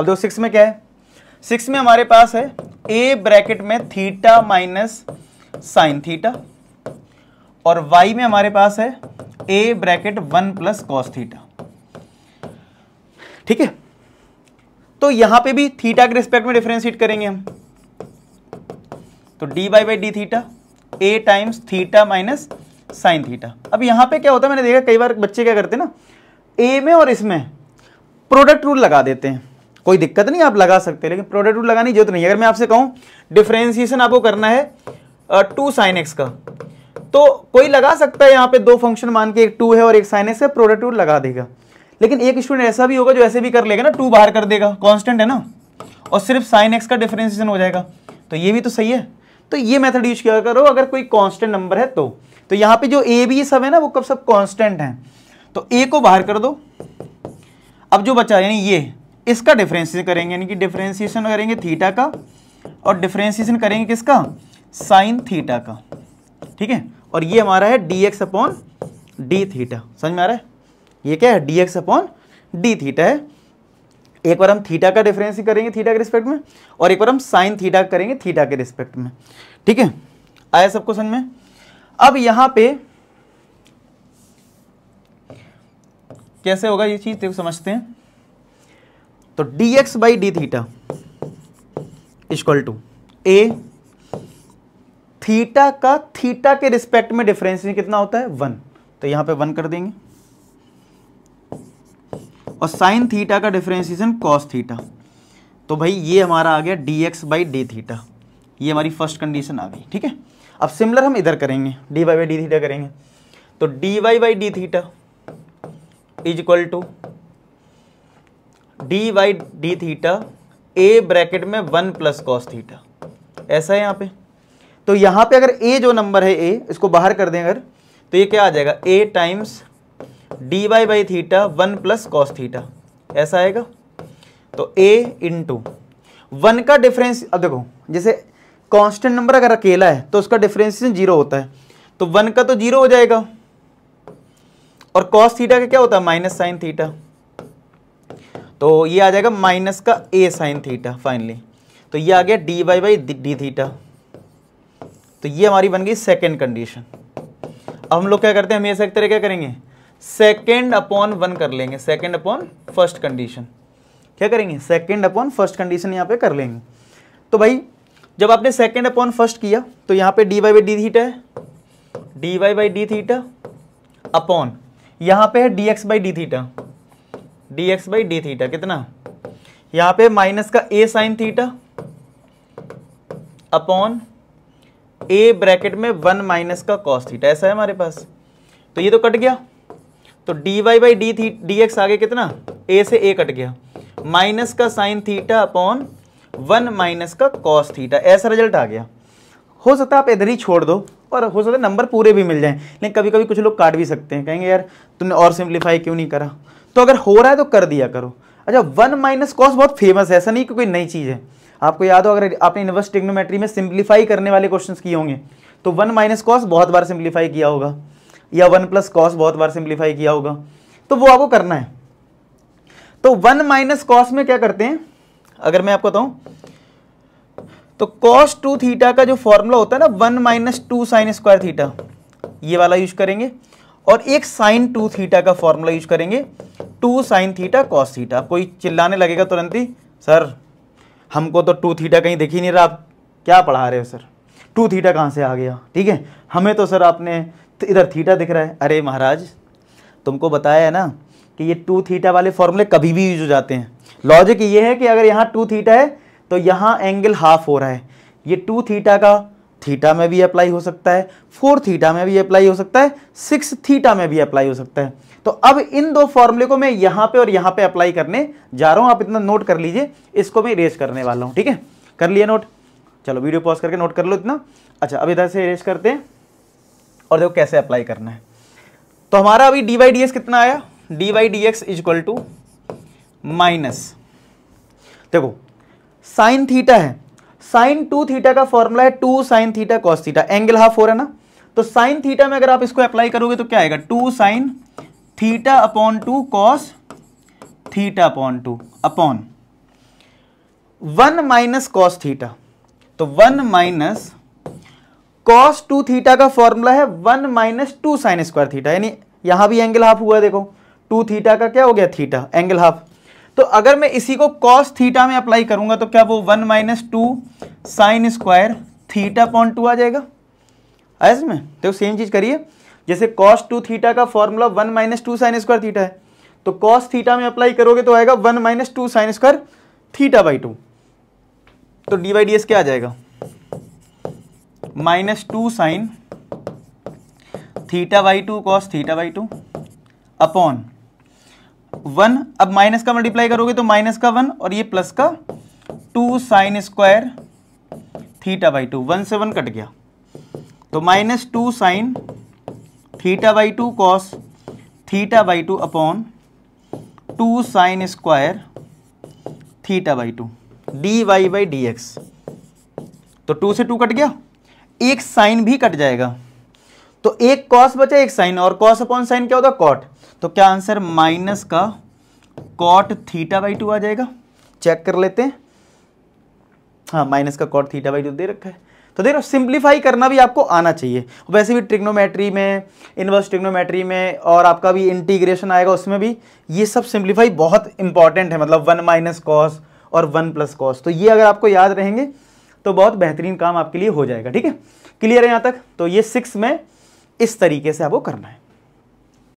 अब देखो सिक्स में क्या है सिक्स में हमारे पास है ए ब्रैकेट में थीटा माइनस साइन थीटा और वाई में हमारे पास है a bracket one plus cos theta ठीक है तो यहां पे भी थीटा के रिस्पेक्ट में डिफ्रेंशिएट करेंगे हम तो d Y by d theta a times theta minus sine theta अब यहां पे क्या होता है मैंने देखा कई बार बच्चे क्या करते हैं ना ए में और इसमें प्रोडक्ट रूल लगा देते हैं कोई दिक्कत नहीं आप लगा सकते लेकिन प्रोडक्ट रूल लगाने की जरूरत नहीं अगर मैं आपसे कहूँ डिफ्रेंसिएशन आपको करना है टू साइन एक्स का तो कोई लगा सकता है यहाँ पे दो फंक्शन मान के एक टू है और एक साइन एक्स है प्रोडक्ट रूल लगा देगा लेकिन एक स्टूडेंट ऐसा भी होगा जो ऐसे भी कर लेगा ना टू बाहर कर देगा कॉन्स्टेंट है ना और सिर्फ साइन एक्स का डिफ्रेंसिएशन हो जाएगा तो ये भी तो सही है तो ये मेथड यूज किया करो अगर कोई कॉन्स्टेंट नंबर है तो तो यहाँ पे जो ए बी सब है ना वो कब सब कांस्टेंट हैं तो ए को बाहर कर दो अब जो बचा यानी ये इसका डिफ्रेंसिएशन करेंगे यानी कि डिफ्रेंसिएशन करेंगे थीटा का और डिफ्रेंसिएशन करेंगे किसका साइन थीटा का ठीक है और ये हमारा है d x upon d theta समझ में आ रहा है ये क्या है d x upon d theta है एक बार हम थीटा का डिफरेंस करेंगे थीटा के रिस्पेक्ट में और एक बार हम साइन थीटा करेंगे थीटा के रिस्पेक्ट में ठीक है आया सबको समझ में अब यहां पे कैसे होगा ये चीज़ देखो समझते हैं तो d x by d theta is equal to a theta का थीटा के रिस्पेक्ट में डिफरेंस कितना होता है वन तो यहां पे वन कर देंगे और साइन थीटा का डिफ्रेंसिएशन कॉस थीटा तो भाई ये हमारा आ गया d x by d theta ये हमारी फर्स्ट कंडीशन आ गई ठीक है अब सिमिलर हम इधर करेंगे d Y by d theta करेंगे तो d Y by d theta is equal to D y d theta a bracket में वन प्लस कॉस थीटा ऐसा है यहाँ पे तो यहाँ पे अगर ए जो नंबर है ए इसको बाहर कर दें अगर तो ये क्या आ जाएगा a times d Y by theta one plus cos theta ऐसा आएगा तो ए इंटू वन का डिफरेंस अब देखो जैसे कांस्टेंट नंबर अगर अकेला है तो उसका डिफरेंसिएशन जीरो होता है तो वन का तो जीरो हो जाएगा और कॉस थीटा का क्या होता है माइनस साइन थीटा तो ये आ जाएगा माइनस का ए साइन थीटा फाइनली तो ये आ गया d y by d theta तो ये हमारी बन गई सेकेंड कंडीशन अब हम लोग क्या करते हैं हमेशा एक तरह क्या करेंगे सेकेंड अपॉन वन कर लेंगे सेकेंड अपॉन फर्स्ट कंडीशन क्या करेंगे सेकेंड अपॉन फर्स्ट कंडीशन यहाँ पे कर लेंगे तो भाई जब आपने सेकेंड अपॉन फर्स्ट किया तो यहाँ पे d Y by d theta है d Y by d theta upon यहाँ पे है d x by d theta d x by d theta कितना यहां पे माइनस का a sine theta upon a bracket में वन माइनस का कॉस थीटा ऐसा है हमारे पास तो ये तो कट गया तो d Y by d theta d x आगे कितना ए से ए कट गया माइनस का sine theta upon one minus का कॉस थीटा ऐसा रिजल्ट आ गया हो सकता है आप इधर ही छोड़ दो और हो सकता है नंबर पूरे भी मिल जाएं लेकिन कभी कभी कुछ लोग काट भी सकते हैं कहेंगे यार तुमने और सिंप्लीफाई क्यों नहीं करा तो अगर हो रहा है तो कर दिया करो अच्छा वन माइनस कॉस बहुत फेमस है ऐसा नहीं कि कोई नई चीज़ है आपको याद हो अगर आपने इन्वर्स टिग्नोमेट्री में सिंप्लीफाई करने वाले क्वेश्चन किए होंगे तो वन माइनस कॉस बहुत बार सिंप्लीफाई किया होगा या वन प्लस कॉस बहुत बार सिंप्लीफाई किया होगा तो वो आपको करना है तो वन माइनस कॉस में क्या करते हैं अगर मैं आपको बताऊं तो कॉस टू थीटा का जो फॉर्मूला होता है ना one minus two sine square theta ये वाला यूज करेंगे और एक साइन टू थीटा का फॉर्मूला यूज करेंगे two sine theta cos theta कोई चिल्लाने लगेगा तुरंत ही सर हमको तो टू थीटा कहीं दिख ही नहीं रहा आप क्या पढ़ा रहे हो सर टू थीटा कहाँ से आ गया ठीक है हमें तो सर आपने इधर थीटा दिख रहा है अरे महाराज तुमको बताया है ना कि ये टू थीटा वाले फॉर्मूले कभी भी यूज हो जाते हैं लॉजिक ये है कि अगर यहाँ टू थीटा है तो यहाँ एंगल हाफ हो रहा है ये टू थीटा का थीटा में भी अप्लाई हो सकता है फोर थीटा में भी अप्लाई हो सकता है सिक्स थीटा में भी अप्लाई हो सकता है तो अब इन दो फॉर्मूले को मैं यहां पे और यहां पे अप्लाई करने जा रहा हूं आप इतना नोट कर लीजिए इसको मैं इरेज करने वाला हूं ठीक है कर लिया नोट चलो वीडियो पॉज करके नोट कर लो इतना अच्छा अब इधर से इरेज करते हैं और देखो कैसे अप्लाई करना है तो हमारा अभी डी वाई डी एक्स कितना आया d y d x is equal to minus देखो साइन थीटा है साइन टू थीटा का फॉर्मूला है two sine theta cos theta angle half हो रहा है ना तो साइन थीटा में अगर आप इसको अप्लाई करोगे तो क्या आएगा two sine theta upon two cos theta upon two upon one minus cos theta तो one minus cos two theta का फॉर्मूला है one minus two sine square theta यानी यहां भी एंगल हाफ हुआ देखो टू थीटा का क्या हो गया थीटा एंगल हाफ तो अगर मैं इसी को कॉस थीटा में अप्लाई करूंगा तो क्या वो one minus two sine square theta point two आ जाएगा आया इसमें तो सेम चीज़ करिए जैसे कॉस टू थीटा का formula one minus two sine square theta है तो कॉस थीटा में अप्लाई करोगे तो आएगा one minus two sine square theta by two तो डी बाई डी एस क्या आ जाएगा minus two sine theta by two cos theta by two upon one अब माइनस का मल्टीप्लाई करोगे तो माइनस का वन और ये प्लस का two sine square theta by two one से वन कट गया तो minus two sine theta by two cos theta by two upon two sine square theta by two D Y by D X तो two से two cut गया एक sign भी cut जाएगा तो एक कॉस बचा एक साइन और कॉस अपॉन साइन क्या होगा कॉट तो क्या आंसर माइनस का कॉट थीटा बाई टू आ जाएगा चेक कर लेते हैं हाँ माइनस का कॉट थीटा बाई टू दे रखा है तो देखो सिंप्लीफाई करना भी आपको आना चाहिए वैसे भी ट्रिग्नोमेट्री में इनवर्स ट्रिग्नोमेट्री में और आपका भी इंटीग्रेशन आएगा उसमें भी ये सब सिंप्लीफाई बहुत इंपॉर्टेंट है मतलब वन माइनस कॉस और वन प्लस कॉस तो ये अगर आपको याद रहेंगे तो बहुत बेहतरीन काम आपके लिए हो जाएगा ठीक है क्लियर है यहाँ तक तो ये सिक्स में इस तरीके से आपको करना है